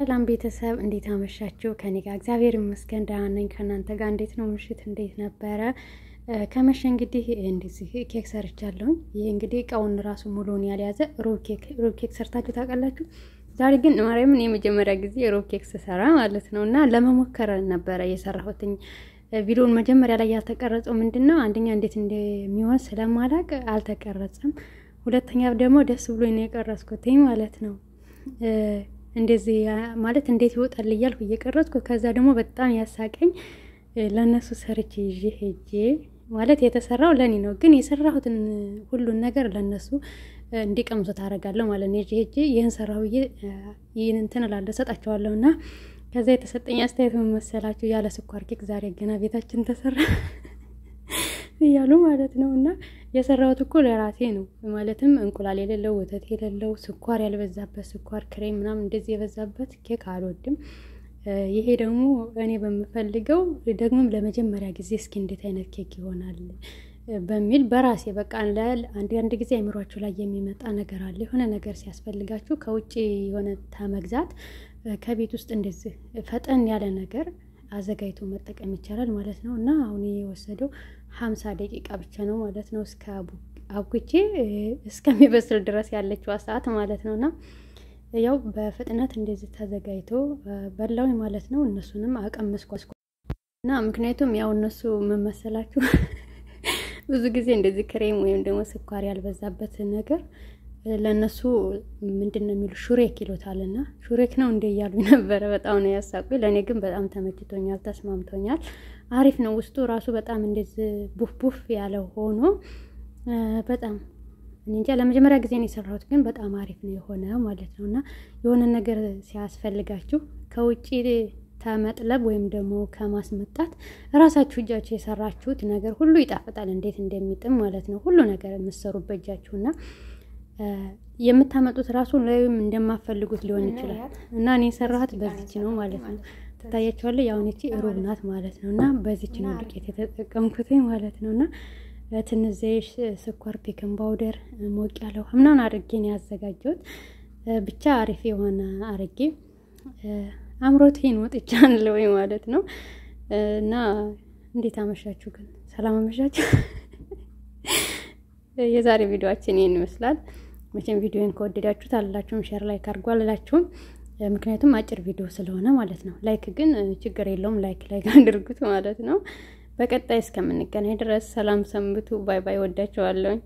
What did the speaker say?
ሰላም ቤተሰብ እንዴት አመሻችሁ? ከኔ ጋር እግዚአብሔር ይመስገን ደህና ነኝ። ከእናንተ ጋር እንዴት ነው? ምሽት እንዴት ነበረ? ከመሸ እንግዲህ እንደዚህ ኬክ ሰርቻለሁኝ። ይህ እንግዲህ እቃውን ራሱ ሙሉውን ያልያዘ ሮብ ኬክ ኬክ ሰርታችሁ ታውቃላችሁ? ዛሬ ግን ማርያምን የመጀመሪያ ጊዜ ሮብ ኬክ ስሰራ ማለት ነው እና ለመሞከር ነበረ የሰራሁትኝ። ቪዲዮን መጀመሪያ ላይ ያልተቀረጸው ምንድን ነው? አንደኛ እንዴት እንደሚሆን ስለማላቅ አልተቀረጸም። ሁለተኛ ደግሞ ደስ ብሎ ነው የቀረጽኩትኝ ማለት ነው። እንደዚህ ማለት እንዴት ይወጣል እያልኩ እየቀረጽኩ ከዛ ደግሞ በጣም ያሳቀኝ ለእነሱ ሰርቼ ይዤ ሄጄ ማለት የተሰራው ለእኔ ነው፣ ግን የሰራሁትን ሁሉን ነገር ለእነሱ እንዲቀምሱት አደርጋለሁ ማለት ነው። ይዤ ሄጄ ይህን ሰራሁ ይህን እንትን እላለሁ እሰጣቸዋለሁ እና ከዛ የተሰጠኝ አስተያየት ምን መሰላችሁ? ያለ ስኳር ኬክ ዛሬ ገና ቤታችን ተሰራ እያሉ ማለት ነው እና የሰራሁት እኮ ለራሴ ነው። ማለትም እንቁላል የሌለው ወተት የሌለው ስኳር ያልበዛበት ስኳር ክሬም ምናምን እንደዚህ የበዛበት ኬክ አልወድም። ይሄ ደግሞ እኔ በምፈልገው ደግሞም ለመጀመሪያ ጊዜ እስኪ እንዴት አይነት ኬክ ይሆናል በሚል በራሴ በቃ አንዳንድ ጊዜ አይምሯችሁ ላይ የሚመጣ ነገር አለ። የሆነ ነገር ሲያስፈልጋችሁ ከውጭ የሆነ ተመግዛት ከቤት ውስጥ እንደዚህ ፈጠን ያለ ነገር አዘጋጅቶ መጠቀም ይቻላል ማለት ነው። እና አሁን የወሰደው ሀምሳ ደቂቃ ብቻ ነው ማለት ነው። እስከ አቡክቼ እስከሚበስል ድረስ ያለችዋ ሰዓት ማለት ነው እና ያው በፍጥነት እንደዚህ ተዘጋጅቶ በላውኝ ማለት ነው። እነሱንም አቀመስኳ እና ምክንያቱም ያው እነሱ ምን መሰላችሁ ብዙ ጊዜ እንደዚህ ክሬም ወይም ደግሞ ስኳር ያልበዛበት ነገር ለእነሱ ምንድን ነው የሚሉ ሹሬክ ይሉታል እና ሹሬክ ነው እንደ እያሉ ነበረ። በጣም ነው ያሳቁ። ለእኔ ግን በጣም ተመችቶኛል፣ ተስማምቶኛል። አሪፍ ነው። ውስጡ ራሱ በጣም እንደዚህ ቡፍ ቡፍ ያለ ሆኖ በጣም እንጃ ለመጀመሪያ ጊዜ ነው የሰራሁት፣ ግን በጣም አሪፍ ነው የሆነ ማለት ነው እና የሆነ ነገር ሲያስፈልጋችሁ ከውጭ ከመጥለብ ወይም ደግሞ ከማስመጣት እራሳችሁ እጃችሁ የሰራችሁት ነገር ሁሉ ይጣፍጣል። እንዴት እንደሚጥም ማለት ነው ሁሉ ነገር የምትሰሩበት እጃችሁና የምታመጡት ራሱ ወይም እንደማፈልጉት ሊሆን ይችላል እና እኔ የሰራሁት በዚች ነው ማለት ነው። ትታያቸዋለህ። ያሁን ይቺ ሩብ ናት ማለት ነው እና በዚች ነው ዱቄት የተጠቀምኩት ማለት ነው እና ትንሽ ዘይት፣ ስኳር፣ ቤኪንግ ፓውደር፣ ሞቅ ያለ ውሃ ምናምን አድርጌ ነው ያዘጋጀሁት። ብቻ አሪፍ የሆነ አድርጌ አምሮት ይሄን ወይ ማለት ነው እና እንዴት አመሻችሁ? ግን ሰላም አመሻችሁ። የዛሬ ቪዲዮአችን ይህን ይመስላል። መቼም ቪዲዮን ከወደዳችሁት አላችሁም ሼር ላይክ አድርጎ አላችሁም። ምክንያቱም አጭር ቪዲዮ ስለሆነ ማለት ነው። ላይክ ግን ችግር የለውም። ላይክ ላይክ አድርጉት ማለት ነው። በቀጣይ እስከምንገናኝ ድረስ ሰላም ሰንብቱ። ባይ ባይ። ወዳችኋለሁኝ።